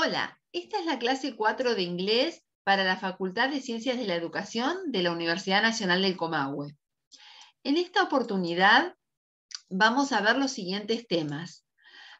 Hola, esta es la clase 4 de inglés para la Facultad de Ciencias de la Educación de la Universidad Nacional del Comahue. En esta oportunidad vamos a ver los siguientes temas.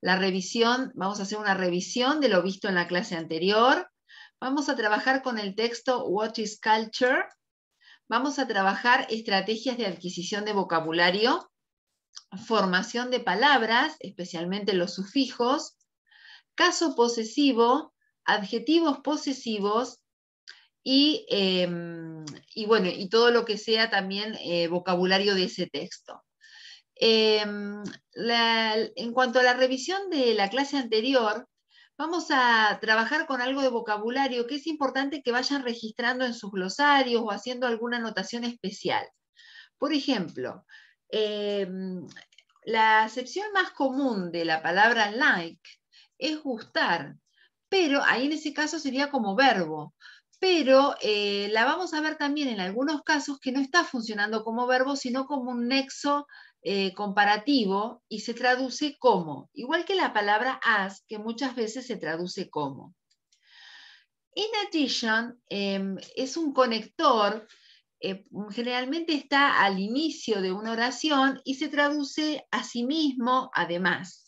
La revisión, vamos a hacer una revisión de lo visto en la clase anterior. Vamos a trabajar con el texto What is Culture? Vamos a trabajar estrategias de adquisición de vocabulario, formación de palabras, especialmente los sufijos, caso posesivo, adjetivos posesivos em, y, bueno, y todo lo que sea también eh, vocabulario de ese texto. Em, en cuanto a la revisión de la clase anterior, vamos a trabajar con algo de vocabulario que es importante que vayan registrando en sus glosarios o haciendo alguna anotación especial. Por ejemplo, em, la acepción más común de la palabra like es gustar, pero ahí en ese caso sería como verbo. Pero eh, la vamos a ver también en algunos casos que no está funcionando como verbo, sino como un nexo eh, comparativo y se traduce como, igual que la palabra as, que muchas veces se traduce como. In addition, em, es un conector, eh, generalmente está al inicio de una oración y se traduce a sí mismo además.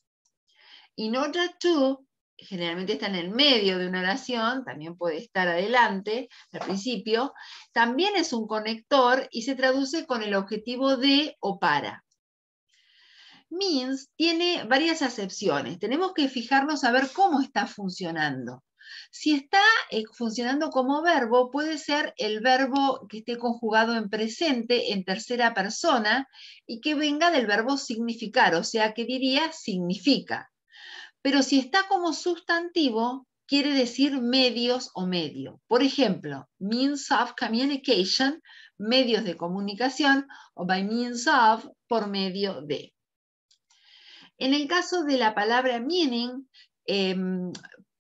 In order to, generalmente está en el medio de una oración, también puede estar adelante, al principio, también es un conector y se traduce con el objetivo de o para. Means tiene varias acepciones. Tenemos que fijarnos a ver cómo está funcionando. Si está eh, funcionando como verbo, puede ser el verbo que esté conjugado en presente, en tercera persona, y que venga del verbo significar, o sea, que diría significa. Pero si está como sustantivo, quiere decir medios o medio. Por ejemplo, means of communication, medios de comunicación, o by means of, por medio de. En el caso de la palabra meaning, em,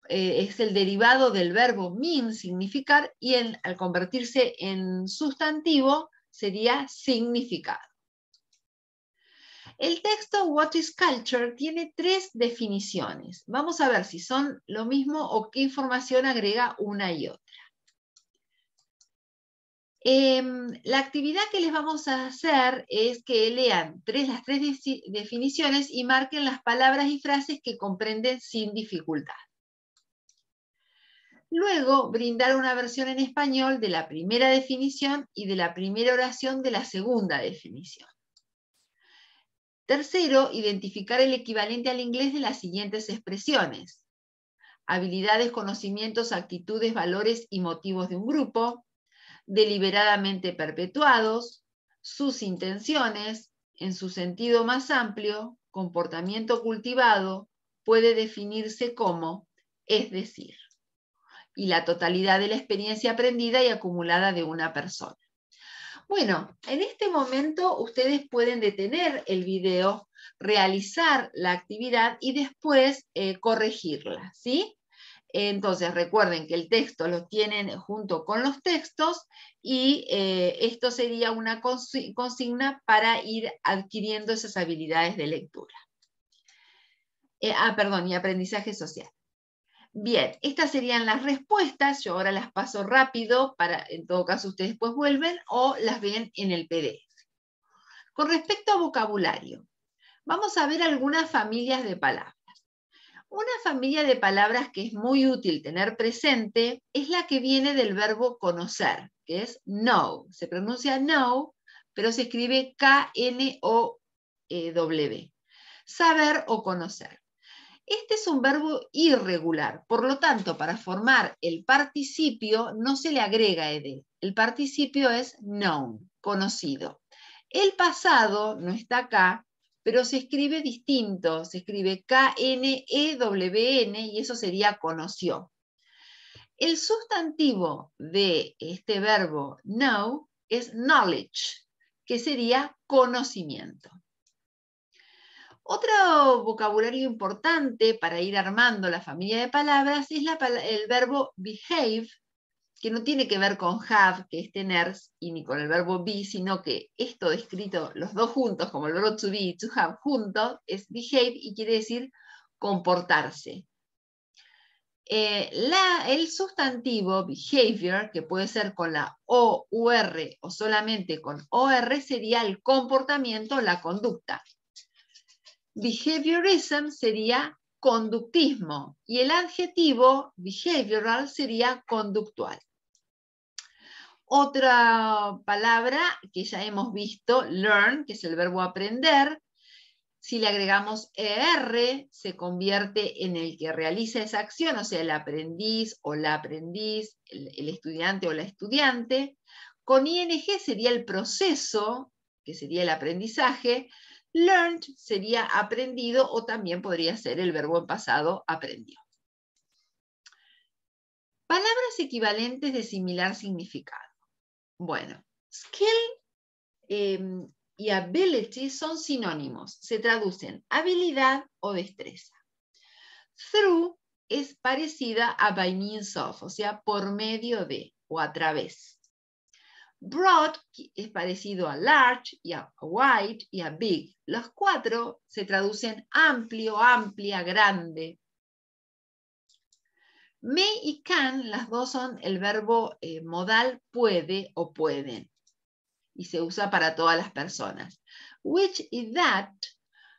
eh, es el derivado del verbo mean, significar, y al convertirse en sustantivo sería significado. El texto What is Culture tiene tres definiciones. Vamos a ver si son lo mismo o qué información agrega una y otra. Em, la actividad que les vamos a hacer es que lean las tres definiciones y marquen las palabras y frases que comprenden sin dificultad. Luego, brindar una versión en español de la primera definición y de la primera oración de la segunda definición. Tercero, identificar el equivalente al inglés de las siguientes expresiones. Habilidades, conocimientos, actitudes, valores y motivos de un grupo, deliberadamente perpetuados, sus intenciones, en su sentido más amplio, comportamiento cultivado, puede definirse como, es decir, y la totalidad de la experiencia aprendida y acumulada de una persona. Bueno, en este momento ustedes pueden detener el video, realizar la actividad y después eh, corregirla, ¿sí? Entonces, recuerden que el texto lo tienen junto con los textos y eh, esto sería una consigna para ir adquiriendo esas habilidades de lectura. Eh, ah, perdón, y aprendizaje social. Bien, estas serían las respuestas, yo ahora las paso rápido para, en todo caso, ustedes después pues vuelven o las ven en el PDF. Con respecto a vocabulario, vamos a ver algunas familias de palabras. Una familia de palabras que es muy útil tener presente es la que viene del verbo conocer, que es know. Se pronuncia know, pero se escribe K-N-O-W. E Saber o conocer. Este es un verbo irregular, por lo tanto, para formar el participio no se le agrega ed. El participio es known, conocido. El pasado no está acá, pero se escribe distinto, se escribe K-N-E-W-N e y eso sería conoció. El sustantivo de este verbo know es knowledge, que sería conocimiento. Otro vocabulario importante para ir armando la familia de palabras es el verbo behave, que no tiene que ver con have, que es tener, y ni con el verbo be, sino que esto descrito los dos juntos, como el verbo to be y to have juntos, es behave y quiere decir comportarse. Eh, el sustantivo behavior, que puede ser con la O, r o solamente con OR, sería el comportamiento, la conducta. Behaviorism sería conductismo y el adjetivo behavioral sería conductual. Otra palabra que ya hemos visto, learn, que es el verbo aprender, si le agregamos ER, se convierte en el que realiza esa acción, o sea, el aprendiz o la aprendiz, el, estudiante o la estudiante. Con ING sería el proceso, que sería el aprendizaje, Learned sería aprendido o también podría ser el verbo en pasado aprendió. Palabras equivalentes de similar significado. Bueno, skill em, y ability son sinónimos. Se traducen habilidad o destreza. Through es parecida a by means of, o sea, por medio de o a través. Broad es parecido a large y a wide y a big. Los cuatro se traducen amplio, amplia, grande. May y can, las dos son el verbo eh, modal puede o pueden. Y se usa para todas las personas. Which y that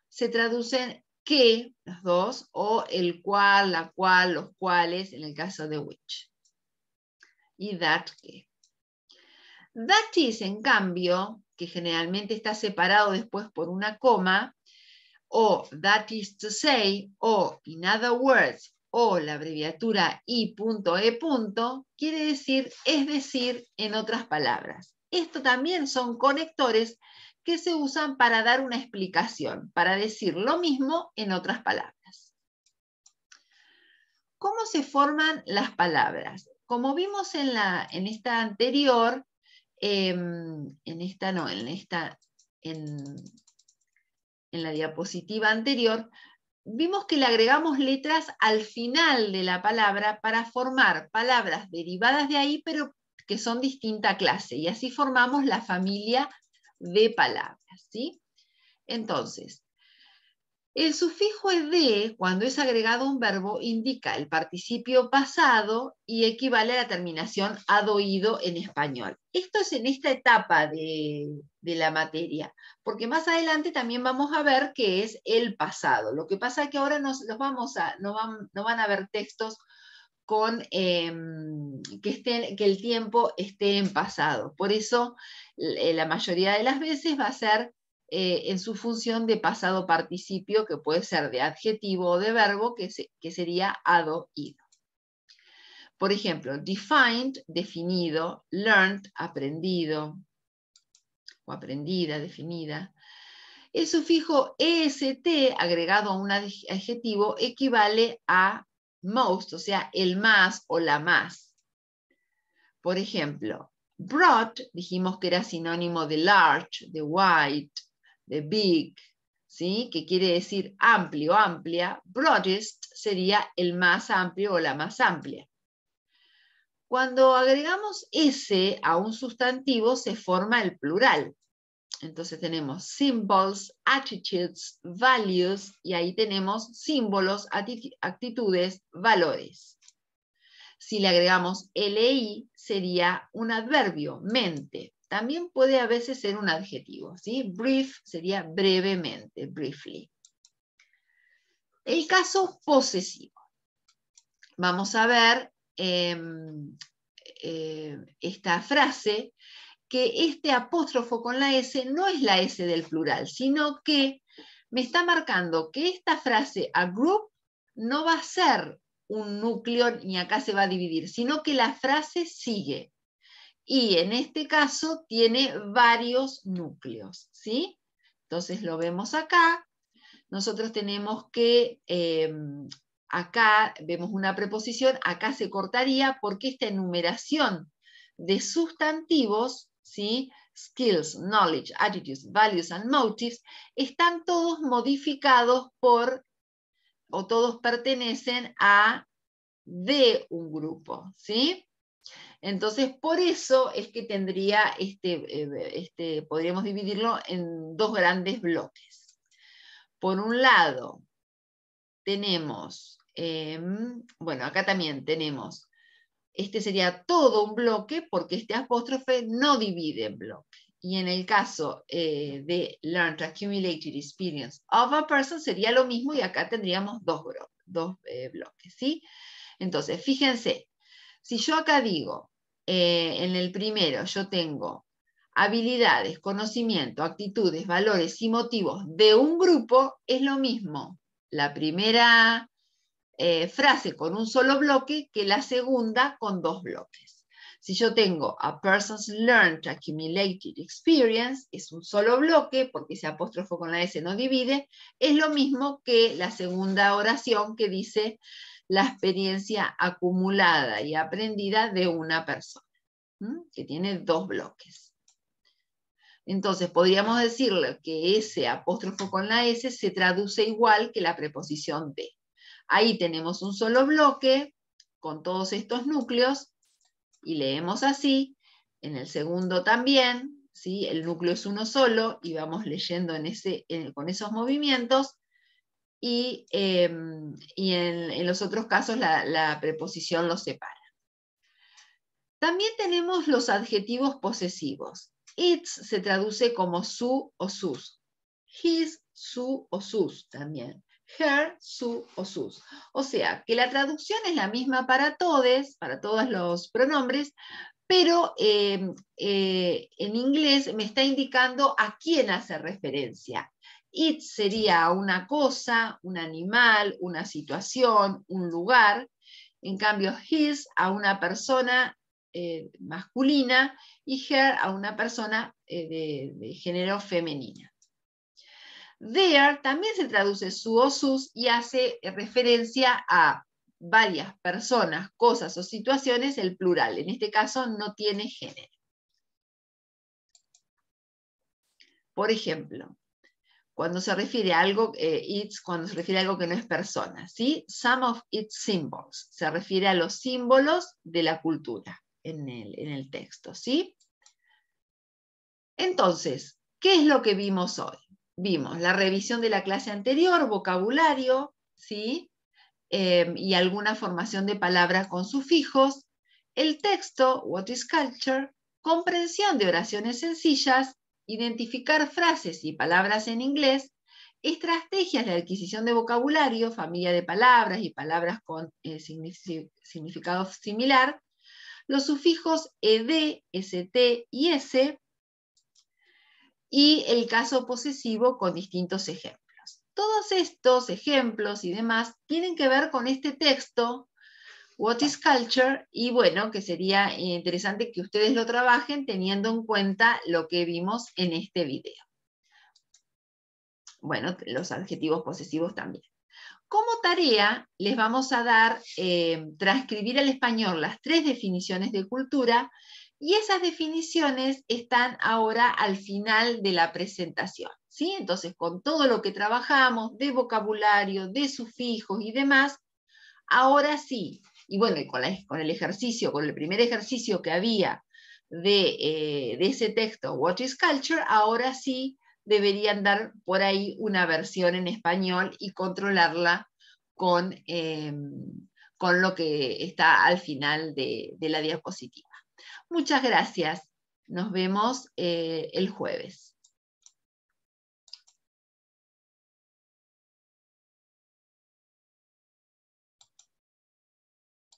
se traducen que, las dos, o el cual, la cual, los cuales, en el caso de which. Y that que That is, en cambio, que generalmente está separado después por una coma, o that is to say, o in other words, o la abreviatura I.E. quiere decir, es decir, en otras palabras. Esto también son conectores que se usan para dar una explicación, para decir lo mismo en otras palabras. ¿Cómo se forman las palabras? Como vimos en esta anterior, Em, en esta no, en esta, en, en la diapositiva anterior, vimos que le agregamos letras al final de la palabra para formar palabras derivadas de ahí, pero que son distinta clase, y así formamos la familia de palabras. ¿sí? Entonces, el sufijo ed, cuando es agregado a un verbo, indica el participio pasado y equivale a la terminación adoído en español. Esto es en esta etapa de, la materia, porque más adelante también vamos a ver qué es el pasado. Lo que pasa es que ahora nos, vamos a, no, van, no, van, a ver textos con em, que, estén, que el tiempo esté en pasado. Por eso eh, la mayoría de las veces va a ser eh, en su función de pasado participio, que puede ser de adjetivo o de verbo, que, que sería ado, Por ejemplo, defined, definido, learned, aprendido, o aprendida, definida. El sufijo est agregado a un adjetivo equivale a most, o sea, el más o la más. Por ejemplo, broad, dijimos que era sinónimo de large, de white de big, ¿sí? que quiere decir amplio, amplia, broadest sería el más amplio o la más amplia. Cuando agregamos S a un sustantivo se forma el plural. Entonces tenemos symbols, attitudes, values y ahí tenemos símbolos, actitudes, valores. Si le agregamos LI sería un adverbio, mente. También puede a veces ser un adjetivo, ¿sí? Brief sería brevemente, briefly. El caso posesivo. Vamos a ver em, eh, esta frase que este apóstrofo con la S no es la S del plural, sino que me está marcando que esta frase a group no va a ser un núcleo ni acá se va a dividir, sino que la frase sigue y en este caso tiene varios núcleos, ¿sí? Entonces lo vemos acá. Nosotros tenemos que, eh, acá vemos una preposición, acá se cortaría porque esta enumeración de sustantivos, ¿sí? skills, knowledge, attitudes, values and motives, están todos modificados por, o todos pertenecen a de un grupo, ¿sí? Entonces, por eso es que tendría, este, eh, este, podríamos dividirlo en dos grandes bloques. Por un lado, tenemos, eh, bueno, acá también tenemos, este sería todo un bloque porque este apóstrofe no divide en bloque. Y en el caso eh, de Learned Accumulated Experience of a Person sería lo mismo y acá tendríamos dos, dos eh, bloques, ¿sí? Entonces, fíjense, si yo acá digo, eh, en el primero yo tengo habilidades, conocimiento, actitudes, valores y motivos de un grupo, es lo mismo la primera eh, frase con un solo bloque que la segunda con dos bloques. Si yo tengo a person's learned accumulated experience, es un solo bloque, porque ese apóstrofo con la S no divide, es lo mismo que la segunda oración que dice la experiencia acumulada y aprendida de una persona, que tiene dos bloques. Entonces, podríamos decirle que ese apóstrofo con la S se traduce igual que la preposición de. Ahí tenemos un solo bloque con todos estos núcleos y leemos así. En el segundo también, el núcleo es uno solo y vamos leyendo en ese, con esos movimientos y, em, en, los otros casos la, preposición los separa. También tenemos los adjetivos posesivos. Its se traduce como su o sus. His, su o sus también. Her, su o sus. O sea, que la traducción es la misma para todos, para todos los pronombres, pero em, eh, en inglés me está indicando a quién hace referencia. It sería una cosa, un animal, una situación, un lugar. En cambio, his a una persona eh, masculina y her a una persona eh, de, género femenina. There también se traduce su o sus y hace referencia a varias personas, cosas o situaciones, el plural. En este caso no tiene género. Por ejemplo, cuando se refiere a algo, eh, cuando se refiere algo que no es persona, ¿sí? Some of its symbols, se refiere a los símbolos de la cultura en el, texto, ¿sí? Entonces, ¿qué es lo que vimos hoy? Vimos la revisión de la clase anterior, vocabulario, ¿sí? Em, y alguna formación de palabras con sufijos, el texto, what is culture, comprensión de oraciones sencillas Identificar frases y palabras en inglés, estrategias de adquisición de vocabulario, familia de palabras y palabras con eh, significado similar, los sufijos ed, st y s, y el caso posesivo con distintos ejemplos. Todos estos ejemplos y demás tienen que ver con este texto What is Culture y bueno, que sería eh, interesante que ustedes lo trabajen teniendo en cuenta lo que vimos en este video. Bueno, los adjetivos posesivos también. Como tarea, les vamos a dar, eh, transcribir al español las tres definiciones de cultura y esas definiciones están ahora al final de la presentación. ¿sí? Entonces, con todo lo que trabajamos de vocabulario, de sufijos y demás, ahora sí, y bueno, con, el ejercicio, con el primer ejercicio que había eh, de, ese texto, What is Culture, ahora sí deberían dar por ahí una versión en español y controlarla con, eh, con lo que está al final de, la diapositiva. Muchas gracias. Nos vemos eh, el jueves.